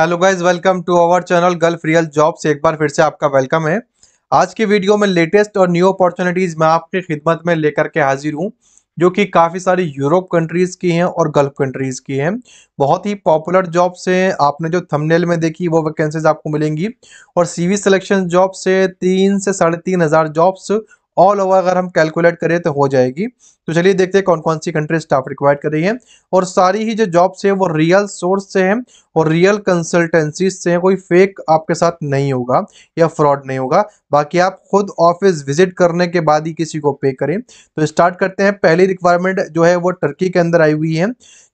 hello guys welcome to our channel gulf real jobs एक बार फिर से आपका वेलकम है आज की वीडियो में लेटेस्ट और न्यू अपॉर्चुनिटीज़ मैं आपकी खिदमत में लेकर के हाजिर हूँ जो कि काफ़ी सारी यूरोप कंट्रीज़ की हैं और गल्फ कंट्रीज़ की हैं बहुत ही पॉपुलर जॉब्स हैं आपने जो थंबनेल में देखी वो वैकेंसीज आपको मिलेंगी और सीवी सिलेक्शन जॉब से तीन से साढ़े तीन हज़ार जॉब्स ऑल ओवर अगर हम कैलकुलेट करें तो हो जाएगी तो चलिए देखते हैं कौन कौन सी कंट्री स्टाफ रिक्वायर्ड कर रही है और सारी ही जो जॉब्स है वो रियल सोर्स से हैं और रियल कंसल्टेंसी से हैं कोई फेक आपके साथ नहीं होगा या फ्रॉड नहीं होगा बाकी आप खुद ऑफिस विजिट करने के बाद ही किसी को पे करें तो स्टार्ट करते हैं पहली रिक्वायरमेंट जो है वो टर्की के अंदर आई हुई है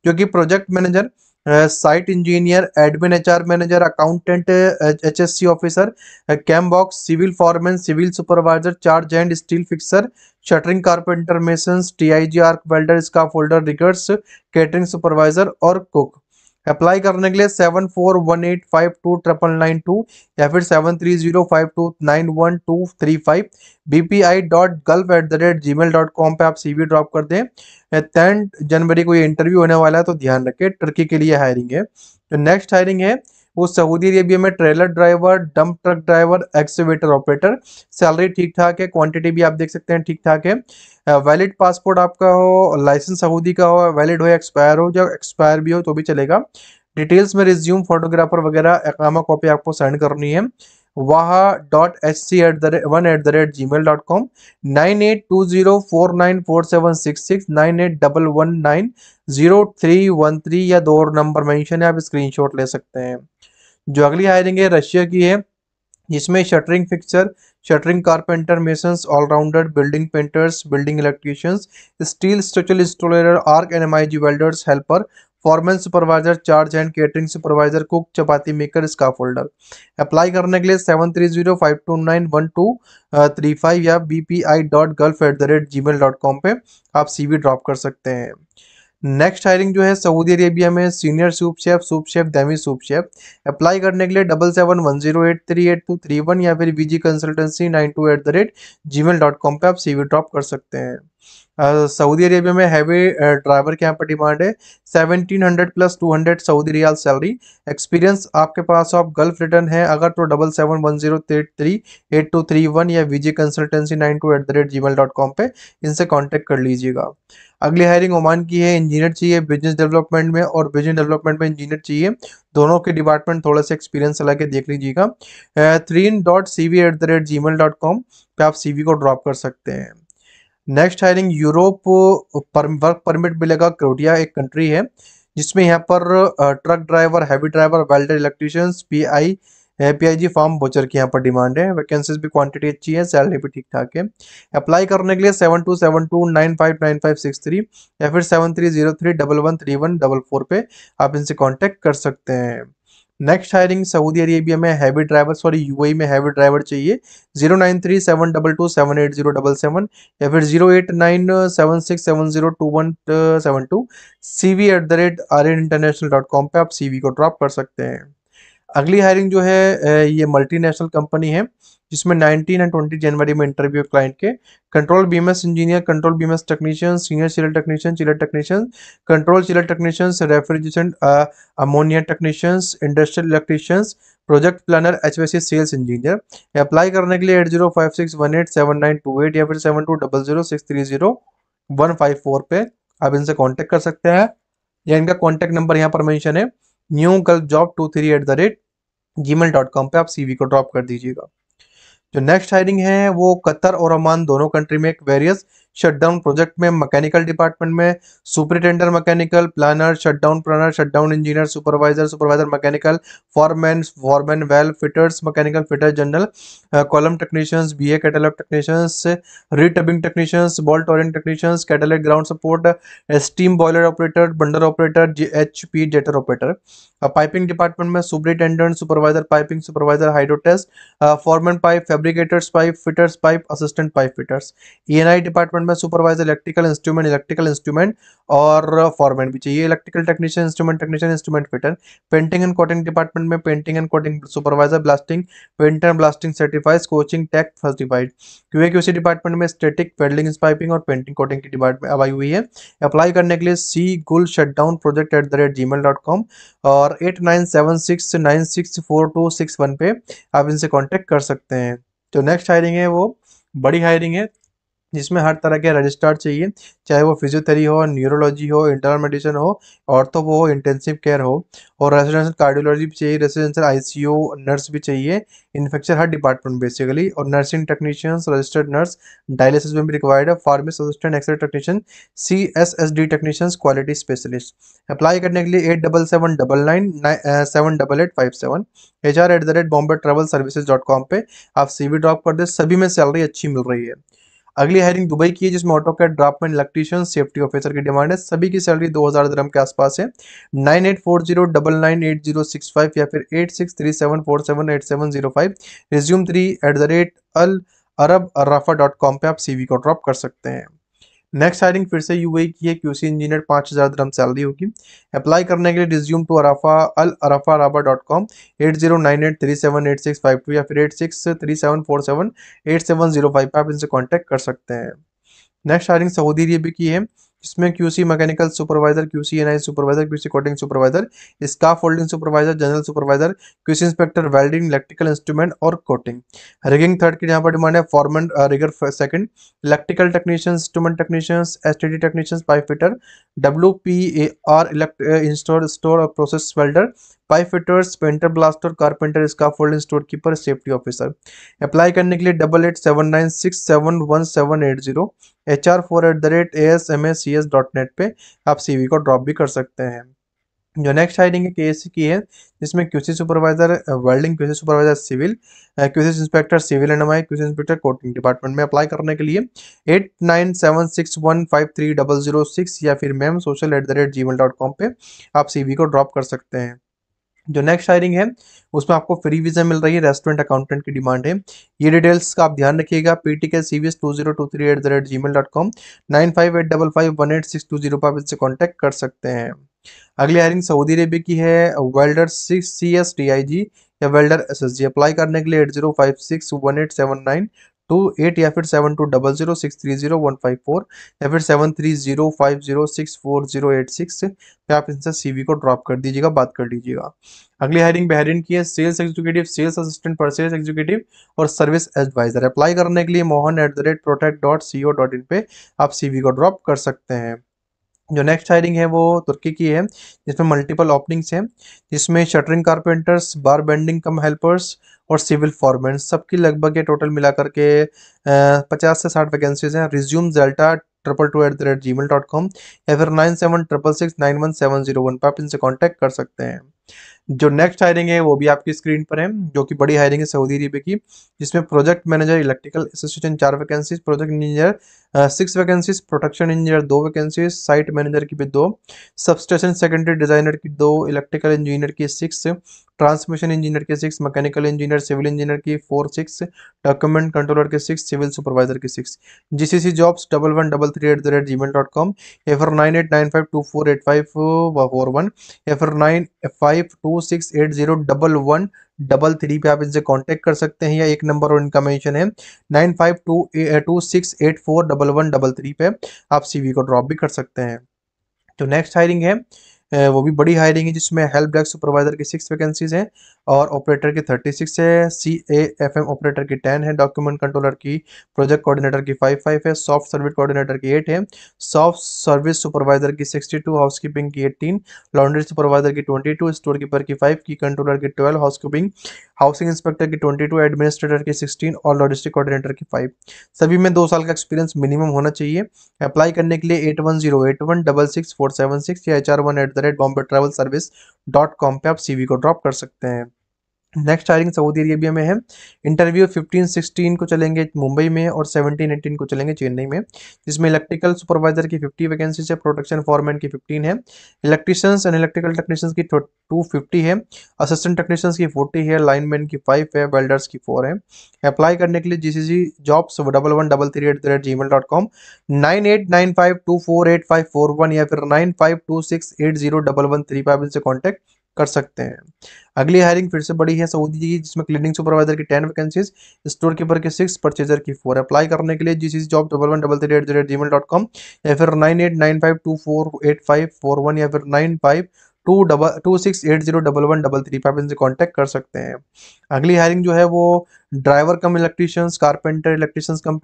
जो कि project manager site engineer admin HR manager accountant H S C officer camp boss civil foreman civil supervisor charge hand steel fixer shuttering carpenter mason T I G arc welder scaffolder riggers catering supervisor और cook apply करने के लिए seven four one eight five two triple nine two या फिर seven three zero five two nine one two three five B P I dot gulf at the rate ji mail dot com पर आप C V drop कर दें tenth जनवरी को ये interview होने वाला है तो ध्यान रखें टर्की के लिए हायरिंग है तो नेक्स्ट हायरिंग है वो सऊदी अरेबिया में trailer driver dump truck driver excavator operator salary ठीक ठाक है क्वांटिटी भी आप देख सकते हैं ठीक ठाक है वैलिड पासपोर्ट आपका हो लाइसेंस सऊदी का हो वैलिड हो एक्सपायर हो जब एक्सपायर भी हो तो भी चलेगा डिटेल्स में रिज्यूम फोटोग्राफर वगैरह एकामा कॉपी आपको सेंड करनी है dot H C at the rate one at the rate ji mail dot com nine eight two zero four nine four seven six six nine eight double one nine zero three one three या दो और number mention है आप screenshot ले सकते हैं जो अगली हायरिंग है रशिया की है जिसमें shuttering fixer shuttering carpenter mason all-rounder building painters building electricians steel structure installer arc M I G welders helper foreman supervisor charge hand catering supervisor cook chapati maker scaffolder apply करने के लिए seven three zero five two nine one two three five या B P I dot gulf at the rate ji mail dot com पर आप C V drop कर सकते हैं next hiring जो है सऊदी अरेबिया में senior soup chef soup chef demi soup chef apply करने के लिए double seven one zero eight three eight two three one या फिर V G consultancy nine two at the rate ji mail dot com पर आप C V drop कर सकते हैं सऊदी अरेबिया में हैवी ड्राइवर के यहाँ पर डिमांड है seventeen hundred plus two hundred Saudi riyal salary experience आपके पास आप गल्फ रिटर्न है अगर तो double seven one zero three eight two three one या V J consultancy nine two at the rate ji mail dot com पर इनसे contact कर लीजिएगा अगली हायरिंग ओमान की है इंजीनियर चाहिए बिजनेस डेवलपमेंट में और बिजनेस डेवलपमेंट में इंजीनियर चाहिए दोनों के डिपार्टमेंट थोड़ा सा एक्सपीरियंस लगा के देख लीजिएगा थ्रीन dot C V at the rate ji mail dot com पर आप सी वी को ड्रॉप कर सकते हैं next hiring Europe work permit मिलेगा क्रोटिया एक कंट्री है जिसमें यहाँ पर truck driver heavy driver welder electricians P I P I G form बोचर की यहाँ पर डिमांड है वैकेंसीज भी क्वांटिटी अच्छी है सैलरी भी ठीक ठाक है अप्लाई करने के लिए seven two seven two nine five nine five six three या फिर seven three zero three double one three one double four पे आप इनसे कॉन्टेक्ट कर सकते हैं नेक्स्ट हायरिंग सऊदी अरेबिया में हैवी ड्राइवर सॉरी यूएई में हैवी ड्राइवर चाहिए zero nine three seven double two seven eight zero double seven या फिर zero eight nine seven six seven zero two one seven to C V at the rate R N international dot com पर आप CV को drop कर सकते हैं अगली hiring जो है ये मल्टीनेशनल कंपनी है जिसमें 19 एंड 20 जनवरी में इंटरव्यू क्लाइंट के control BMS engineer control BMS technician senior chiller technician chiller technician control chiller technicians refrigeration ammonia technicians industrial electricians project planner H sales engineer apply करने के लिए eight zero five six one eight seven nine two eight या फिर seven two double zero six three zero one five four पे आप इनसे contact कर सकते हैं या इनका कॉन्टैक्ट नंबर यहाँ पर मैंशन है new girl job two three at the rate ji mail dot com पर आप सी को ड्रॉप कर दीजिएगा जो नेक्स्ट हायरिंग है वो कतर और अमान दोनों कंट्री में एक वेरियस शटडाउन प्रोजेक्ट में मैकेनिकल डिपार्टमेंट में superintendent mechanical planner shutdown planner shutdown engineer supervisor supervisor mechanical foreman foreman well fitters mechanical fitter general column technicians B A catalog technicians retubing technicians bolt orient technicians catalog ground support steam boiler operator बंडर operator G H P jetter operator piping department में superintendent supervisor piping supervisor hydrotest foreman pipe fabricators pipe fitters pipe assistant pipe fitters E N I department department में supervisor electrical instrument electrical instrument और foreman भी चाहिए electrical technician instrument technician instrument fitter painting and coating department में painting and coating supervisor blasting painter blasting certified coaching tech certified QA QC department में static welding piping और painting coating की department अब आई हुई है अप्लाई करने के लिए seagull shutdown project at the rate ji mail dot com और eight nine seven six nine six four two six one पे आप इनसे कॉन्टेक्ट कर सकते हैं तो नेक्स्ट हायरिंग है वो बड़ी हायरिंग है जिसमें हर तरह के रजिस्टर्ड चाहिए चाहे वो फिजियोथेरी हो न्यूरोलॉजी हो इंटरनल मेडिसिन हो तो हो इंटेंसिव केयर हो और रेसिडेंशियल कार्डियोलॉजी भी चाहिए रेसिडेंशियल आईसीयू नर्स भी चाहिए इन्फेक्शन हर डिपार्टमेंट बेसिकली और nursing technicians registered nurse dialysis में भी रिक्वायर्ड है pharmacy assistant X-ray technician C S S D technicians quality specialist apply करने के लिए eight double seven double nine seven double eight five seven H R at the rate Bombay travel services dot com पर आप सी drop कर दे सभी में salary अच्छी मिल रही है अगली हायरिंग दुबई की है जिसमें AutoCAD draftsman electrician safety officer की डिमांड है सभी की सैलरी 2000 हजार के आसपास है nine eight four zero double nine eight zero six five या फिर eight six three seven four seven eight seven zero five resume three at the rate Al Arab Arafa dot com पर आप CV को drop कर सकते हैं next hiring फिर से यूएई की है क्यूसी इंजीनियर पाँच हज़ार दरम सैलरी होगी अप्लाई करने के लिए resume to Arafa Al Arafa Araba dot com eight zero nine eight three seven eight six five two या फिर eight six three seven four seven eight seven zero five पर आप इनसे कॉन्टैक्ट कर सकते हैं नेक्स्ट हायरिंग सऊदी अरेबिया की है जिसमें QC mechanical supervisor QC NI supervisor QC coating supervisor scaffolding supervisor general supervisor QC inspector welding electrical instrument और कोटिंग रिगिंग थर्ड की यहाँ पर डिमांड है foreman rigger second electrical technicians instrument technicians S T D technicians pipe fitter W P A R elect store और process welder pipe fitters painter blaster carpenter scaffold store keeper safety officer apply करने के लिए double eight seven nine six seven one seven eight zero H R four at the rate A S M S C S dot net पर आप C V को drop भी कर सकते हैं जो नेक्स्ट हायरिंग है के सी की है जिसमें QC supervisor welding QC supervisor civil QC inspector civil and MI QC inspector coating department में अप्लाई करने के लिए eight nine seven six one five three double zero six या फिर ma'am social at the rate ji mail dot com पर आप C V को drop कर सकते हैं जो नेक्स्ट हायरिंग है उसमें आपको फ्री वीज़ा मिल रही है रेस्टोरेंट अकाउंटेंट की डिमांड है ये डिटेल्स का आप ध्यान रखिएगा P T K C V S two zero two three at the rate ji mail dot com nine five eight double five one eight six two zero पर आप इससे कॉन्टैक्ट कर सकते हैं अगली हायरिंग सऊदी अरेबिया की है welder six C S T I G या welder S S G apply करने के लिए eight zero five six one eight seven nine two eight या फिर seven two double zero six three zero one five four या फिर seven three zero five zero six four zero eight six पे आप इनसे सीवी को drop कर दीजिएगा बात कर लीजिएगा अगली हायरिंग बेहरीन की है सेल्स एग्जीक्यूटिव सेल्स असिस्टेंट पर सेल्स एग्जीक्यूटिव और सर्विस एडवाइजर अप्लाई करने के लिए Mohan at the rate protect dot C O dot in पे आप सीवी को ड्रॉप कर सकते हैं जो नेक्स्ट हायरिंग है वो तुर्की की है जिसमें मल्टीपल ओपनिंग्स हैं जिसमें shuttering carpenters bar bending cum helpers और सिविल फॉर्मेंट सबकी लगभग ये टोटल मिला करके पचास से साठ वैकेंसीज हैं resume delta triple two at the rate ji mail dot com या फिर nine seven triple six nine one seven zero one पर आप इनसे कॉन्टैक्ट कर सकते हैं जो नेक्स्ट हायरिंग है वो भी आपकी स्क्रीन पर है जो कि बड़ी हायरिंग है सऊदी अरेबिया की जिसमें प्रोजेक्ट मैनेजर इलेक्ट्रिकल असिस्टेंट चार vacancies project engineer six vacancies protection engineer दो वैकेंसीज साइट मैनेजर की भी दो सबस्टेशन सेकेंडरी डिजाइनर की दो इलेक्ट्रिकल इंजीनियर की सिक्स ट्रांसमिशन इंजीनियर के six mechanical engineer civil engineer की फोर सिक्स डॉक्यूमेंट कंट्रोलर के सिक्स सिविल सुपरवाइजर के six G C C jobs double one double three at the rate ji mail dot com F R nine eight nine five two four eight five four one F R nine five two six eight zero double one double three पे आप इनसे contact कर सकते हैं या एक number और इनका मेंशन है nine five two two six eight four double one double three पे आप सीवी को ड्रॉप भी कर सकते हैं तो नेक्स्ट हायरिंग है वो भी बड़ी हायरिंग है जिसमें हेल्प डेस्क सुपरवाइजर की सिक्स वैकेंसीज हैं और ऑपरेटर की थर्टी सिक्स है C A F M operator की टेन है डॉक्यूमेंट कंट्रोलर की प्रोजेक्ट कोऑर्डिनेटर की फाइव फाइव है सॉफ्ट सर्विस कोऑर्डिनेटर की एट है सॉफ्ट सर्विस सुपरवाइजर की सिक्सटी टू हाउस कीपिंग की एटीन लॉन्ड्री सुपरवाइजर की ट्वेंटी टू स्टोर कीपर की फाइव की कंट्रोलर की twelve housekeeping housing inspector की ट्वेंटी टू एडमिनिस्ट्रेटर की सिक्सटीन और लॉजिस्टिक कोऑर्डिनेटर की फाइव सभी में दो साल का एक्सपीरियंस मिनिमम होना चाहिए अप्लाई करने के लिए eight one zero eight one double six four seven six या H R one at the rate Bombay travel service dot com पर आप सीवी को ड्रॉप कर सकते हैं नेक्स्ट हायरिंग सऊदी अरेबिया में है इंटरव्यू 15 16 को चलेंगे मुंबई में और 17 18 को चलेंगे चेन्नई में जिसमें इलेक्ट्रिकल सुपरवाइजर की 50 वैकेंसीज है प्रोडक्शन फॉरमैन की 15 है इलेक्ट्रिशियंस एंड इलेक्ट्रिकल टेक्नीशियंस की 250 है असिस्टेंट टेक्नीशियंस की 40 है लाइनमैन की 5 है वेल्डर्स की 4 है अप्लाई करने के लिए G C C jobs double one double three at the rate ji mail dot com nine eight nine five two four eight five four one या फिर nine five two six eight zero double one three five इनसे contact कर सकते हैं अगली hiring फिर से बड़ी है सऊदी की जिसमें क्लीनिंग सुपरवाइजर की टेन वैकेंसीज स्टोर कीपर की सिक्स परचेजर की फोर अप्लाई करने के लिए G C job double one double three at the rate ji mail dot com या फिर nine eight nine five two four eight five four one या फिर nine five two double two six eight zero double one double three five इनसे contact कर सकते हैं अगली hiring जो है वो driver cum electricians carpenter electricians cum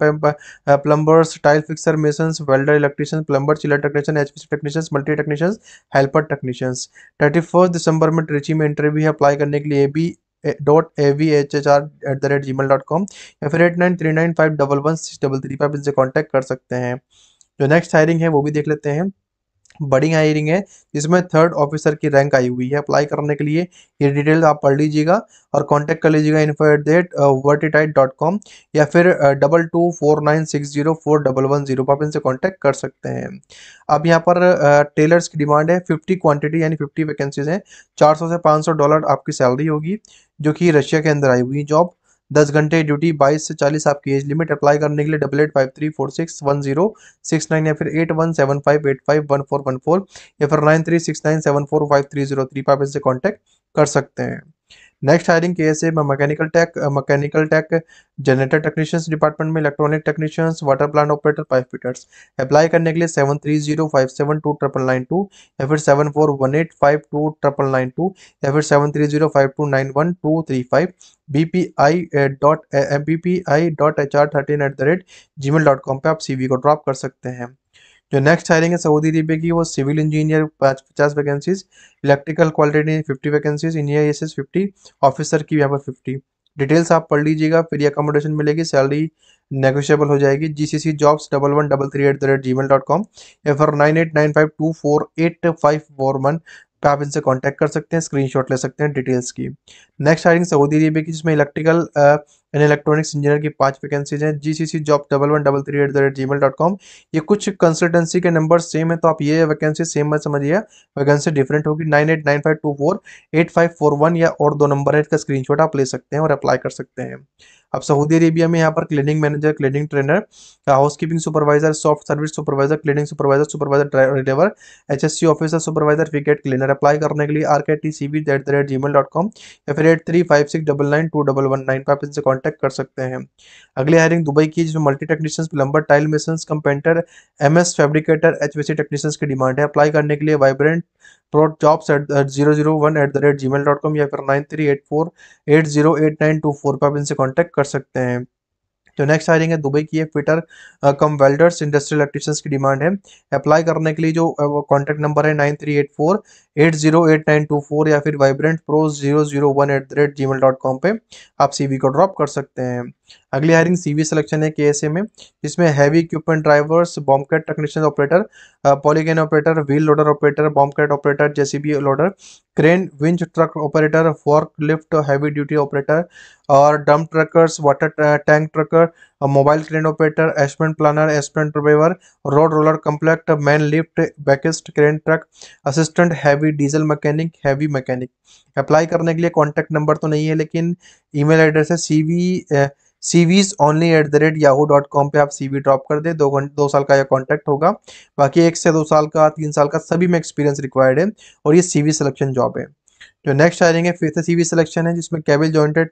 plumbers tile fixer mason welder electrician plumber chiller technician H technicians multi technicians helper technicians thirty first दिसंबर में ट्रिची में इंटरव्यू है अप्लाई करने के लिए B dot A V H H R at the rate ji mail dot com या फिर eight nine three nine five double one six double three five इनसे कॉन्टैक्ट कर सकते हैं जो नेक्स्ट हायरिंग है वो भी देख लेते हैं बड़ी हायरिंग है जिसमें थर्ड ऑफिसर की रैंक आई हुई है अप्लाई करने के लिए ये डिटेल आप पढ़ लीजिएगा और कांटेक्ट कर लीजिएगा इन्फो एट देट वर्टिटाइट डॉट कॉम या फिर double two four nine six zero four double one zero पर आप इनसे कांटेक्ट कर सकते हैं अब यहाँ पर टेलर्स uh, की डिमांड है फिफ्टी क्वान्टिटी यानी फिफ्टी वैकेंसीज हैं चार सौ से पाँच सौ डॉलर आपकी सैलरी होगी जो कि रशिया के अंदर आई हुई जॉब दस घंटे ड्यूटी बाईस से चालीस आपकी एज लिमिट अप्लाई करने के लिए double eight five three four six one zero six nine या फिर eight one seven five eight five one four one four या फिर nine three six nine seven four five three zero three five इससे contact कर सकते हैं next hiring case में mechanical tech mechanical tech generator technicians department में electronic technicians water plant operator pipe fitters apply करने के लिए seven three zero five seven two triple nine two या फिर seven four one eight five two triple nine two या फिर seven three zero five two nine one two three five B P I dot B P I dot H R thirteen at the rate ji mail dot com पर आप C V को drop कर सकते हैं जो next hiring है Saudi Arabia की वो सिविल इंजीनियर पचास vacancies electrical quality fifty vacancies India S S fifty officer की यहाँ पर फिफ्टी डिटेल्स आप पढ़ लीजिएगा फिर अकोमोडेशन मिलेगी सैलरी नेगोशियबल हो जाएगी G C C jobs double one double three at the rate ji mail dot com या फिर nine eight nine five two four eight five four one पर आप इनसे कॉन्टैक्ट कर सकते हैं स्क्रीनशॉट ले सकते हैं डिटेल्स की नेक्स्ट हायरिंग सऊदी अरेबिया की जिसमें इलेक्ट्रिकल एंड इलेक्ट्रॉनिक्स इंजीनियर की पांच वैकेंसीज हैं G C C job double one double three at the rate ji mail dot com ये कुछ कंसल्टेंसी के नंबर सेम है तो आप ये वैकेंसी सेम मत समझिए वैकेंसी डिफरेंट होगी nine eight nine five two four eight five four one या और दो नंबर है इसका स्क्रीनशॉट आप ले सकते हैं और अप्लाई कर सकते हैं अब सऊदी अरेबिया में यहाँ पर cleaning manager cleaning trainer housekeeping supervisor soft service supervisor cleaning supervisor supervisor driver H S C officer supervisor फिकेट क्लीनर अप्लाई करने के लिए R K T C B at the rate ji mail dot com या फिर eight three five six double nine two double one nine five इनसे contact कर सकते हैं अगले हायरिंग दुबई की जिसमें multi technicians plumber tile mason कंपेंटर M S fabricator H C technicians की डिमांड है अप्लाई करने के लिए vibrant dot jobs eight zero zero one at the rate ji mail dot com या फिर nine three eight four eight zero eight nine two four पर आप इनसे कॉन्टैक्ट कर सकते हैं तो नेक्स्ट हायरिंग है दुबई की है fitter cum welders industrial electricians की डिमांड है अप्लाई करने के लिए जो कॉन्टैक्ट नंबर है nine three eight four eight zero eight nine two four या फिर vibrant pro zero zero one at the rate ji mail dot com पर आप सी को ड्रॉप कर सकते हैं अगली हायरिंग सीवी सिलेक्शन है केएसए में जिसमें heavy equipment drivers Bobcat technician operator Poclain operator wheel loader operator Bobcat operator JCB loader crane winch truck operator forklift heavy duty operator और dump truckers water tank trucker mobile crane operator asphalt planer asphalt driver road roller compact man lift basket crane truck assistant heavy diesel mechanic heavy mechanic apply करने के लिए contact number तो नहीं है लेकिन email address है C V CVs only at the rate Yahoo dot com पर आप सीवी ड्रॉप कर दे दो घंटे दो साल का यह कॉन्टैक्ट होगा बाकी एक से दो साल का तीन साल का सभी में एक्सपीरियंस रिक्वायर्ड है और ये सीवी सिलेक्शन जॉब है जो नेक्स्ट आ जाएंगे फिर से सीवी सिलेक्शन है जिसमें cable jointed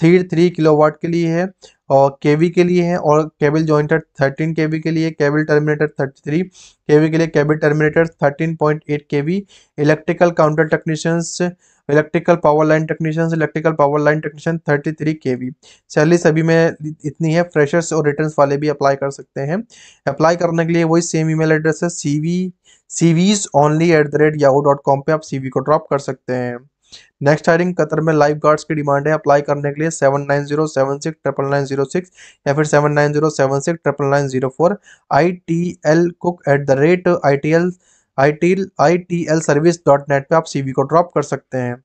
three three kilowatt के लिए है और केवी के लिए है और केबल थर्टीन के वी के लिए cable terminator thirty three K V के लिए cable terminator thirteen point eight K V electrical counter technicians electrical power line technicians electrical power line technician thirty three K V salary सभी में इतनी है freshers और return वाले भी apply कर सकते हैं अप्लाई करने के लिए वही सेम ईमेल एड्रेस है C V CVs only at the rate Yahoo dot com पर आप सी वी को ड्रॉप कर सकते हैं नेक्स्ट हायरिंग कतर में लाइफ गार्ड्स की डिमांड है अप्लाई करने के लिए seven nine zero seven six triple nine zero six या फिर seven nine zero seven six triple nine zero four I T L cook at the rate I T L I T I T L service dot net पर आप CV को drop कर सकते हैं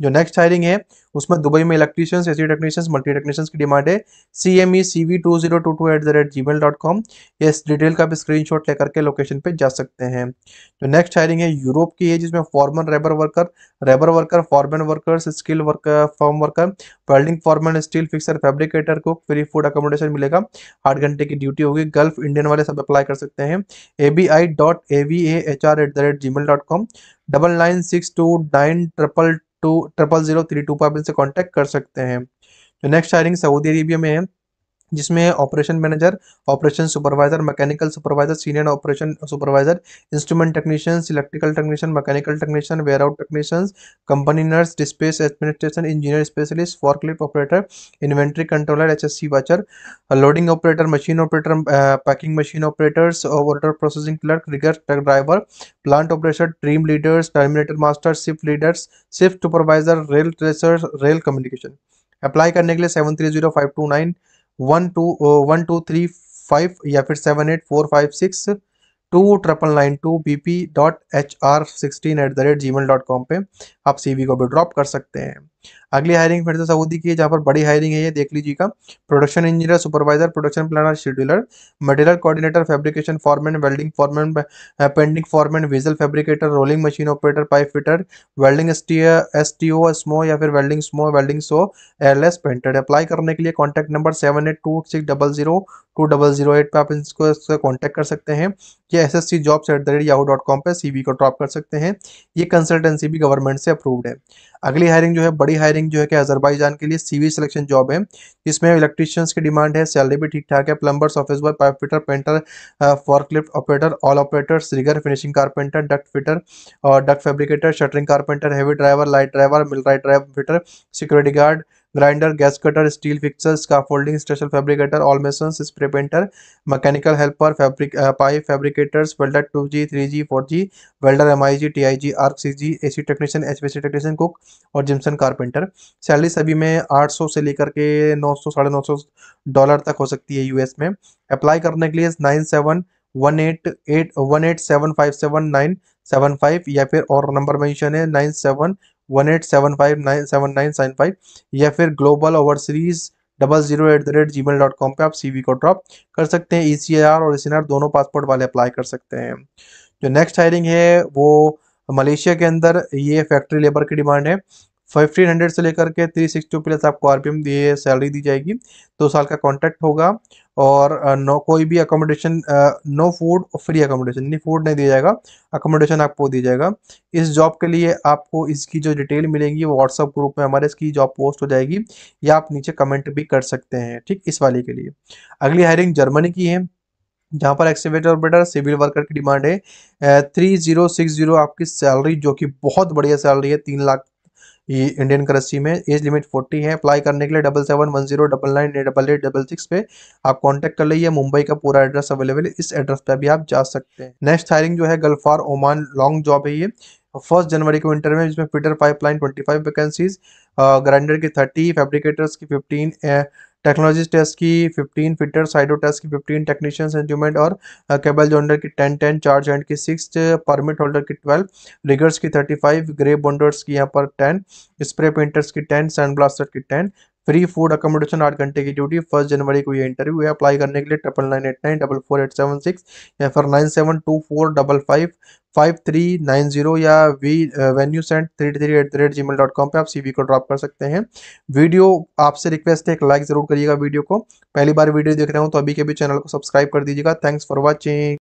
जो next hiring है उसमें Dubai में electricians AC technicians multi technicians की डिमांड है C M E C V two zero two two at the rate ji mail dot com ये इस डिटेल का भी स्क्रीन शॉट लेकर के लोकेशन पे जा सकते हैं जो नेक्स्ट हायरिंग है यूरोप की है जिसमें foreman rebar worker rebar worker foreman workers skill worker form worker welding foreman steel fixer fabricator को फ्री फूड अकोमोडेशन मिलेगा आठ घंटे की ड्यूटी होगी गल्फ इंडियन वाले सब अप्लाई कर सकते हैं A B I dot A V A H R at the rate ji mail dot com double nine six two nine triple two triple zero three two पर आप इनसे contact कर सकते हैं जो नेक्स्ट हायरिंग सऊदी अरेबिया में है जिसमें operation manager operation supervisor mechanical supervisor senior operation supervisor instrument technicians electrical technician mechanical technician warehouse technicians company nurse dispatch administration engineer specialist forklift operator inventory controller H S watcher loading operator machine operator packing machine operators order processing clerk rigger driver plant operator dream leaders terminator master shift leaders shift supervisor rail tracer rail communication apply करने के लिए seven three zero one two one two three five या फिर seven eight four five six two triple nine two B P dot H R sixteen at the rate ji mail dot com पर आप C V को भी drop कर सकते हैं अगली हायरिंग फिर से सऊदी की है जहाँ पर बड़ी हायरिंग है ये देख लीजिएगा production engineer supervisor production planner scheduler material coordinator fabrication foreman welding foreman painting foreman vessel fabricator rolling machine operator pipe fitter welding S T O स्मो या फिर वेल्डिंग स्मो welding so airless painter apply करने के लिए contact number seven eight two six double zero two double zero eight पर आप इसको कॉन्टैक्ट कर सकते हैं या S S C jobs at the rate Yahoo dot com पर सी को ड्रॉप कर सकते हैं ये कंसल्टेंसी भी गवर्नमेंट से अप्रूव्ड है अगली हायरिंग जो है बड़ी बड़ी हायरिंग जो है कि अजरबैजान के लिए सीवी सिलेक्शन जॉब है जिसमें इलेक्ट्रीशियंस की डिमांड है सैलरी भी ठीक ठाक है plumbers office boy pipe fitter painter forklift operator all operator rigger finishing carpenter duct fitter और duct fabricator shuttering carpenter heavy driver light driver mill driver fitter security guard grinder gas cutter steel fixer का folding station fabricator all mason spray painter mechanical helper fabric pipe fabricators welder two G three G four G welder M I G T I G R C G A C technician H P C technician cook और gypsum carpenter salary सभी में आठ सौ से लेकर के नौ सौ साढ़े नौ सौ डॉलर तक हो सकती है यू एस में अप्लाई करने के लिए nine seven one eight eight one eight seven five seven nine seven five या फिर और नंबर मेंशन है nine seven one eight seven five nine seven nine seven five या फिर global over series double zero at the rate ji mail dot com पर आप C V को drop कर सकते हैं ई सी आर और ई सी आर दोनों पासपोर्ट वाले अप्लाई कर सकते हैं जो नेक्स्ट हायरिंग है वो मलेशिया के अंदर ये फैक्ट्री लेबर की डिमांड है फिफ्टीन हंड्रेड से लेकर के थ्री सिक्सटी प्लस आपको आर पी एम दिए सैलरी दी जाएगी दो साल का कॉन्ट्रैक्ट होगा और नो कोई भी accommodation no food free accommodation नहीं फूड नहीं दिया जाएगा अकोमोडेशन आपको दिया जाएगा इस जॉब के लिए आपको इसकी जो डिटेल मिलेगी वो व्हाट्सअप ग्रुप में हमारे इसकी जॉब पोस्ट हो जाएगी या आप नीचे कमेंट भी कर सकते हैं ठीक इस वाले के लिए अगली हायरिंग जर्मनी की है जहाँ पर एक्सीवेटर ऑपरेटर सिविल वर्कर की डिमांड है थ्री जीरो सिक्स जीरो आपकी सैलरी जो कि बहुत बढ़िया सैलरी है तीन लाख इंडियन करेंसी में एज लिमिट फोर्टी है अप्लाई करने के लिए double seven one zero double nine double eight double six पे आप कांटेक्ट कर लीजिए मुंबई का पूरा एड्रेस अवेलेबल है इस एड्रेस पे भी आप जा सकते हैं नेक्स्ट हायरिंग जो है गल्फार ओमान लॉन्ग जॉब है ये फर्स्ट जनवरी को इंटरव्यू जिसमें fitter pipeline twenty five vacancies grinder की थर्टी फेब्रिकेटर्स की फिफ्टीन टेक्नोलॉजी टेस्ट की फिफ्टीन फिटर साइडो टेस्ट की फिफ्टीन टेक्नीशियंस इंस्ट्रूमेंट और केबल जोनडर की टेन टेन चार्ज एंड की सिक्स परमिट होल्डर की ट्वेल्व रिगर्स की थर्टी फाइव ग्रे बोन्डर्स की यहाँ पर टेन स्प्रे पेंटर्स की टेन सैंड ब्लास्टर की टेन फ्री फूड अकोमोडेशन आठ घंटे की ड्यूटी फर्स्ट जनवरी को ये इंटरव्यू है अप्लाई करने के लिए triple nine eight nine double four eight seven six या फिर nine seven two four double five five three nine zero या V venue sent three three at the rate ji mail dot com पर आप CV को drop कर सकते हैं video आपसे रिक्वेस्ट है एक लाइक ज़रूर करिएगा वीडियो को पहली बार वीडियो देख रहे हो तो अभी के भी चैनल को सब्सक्राइब कर दीजिएगा थैंक्स फॉर वॉचिंग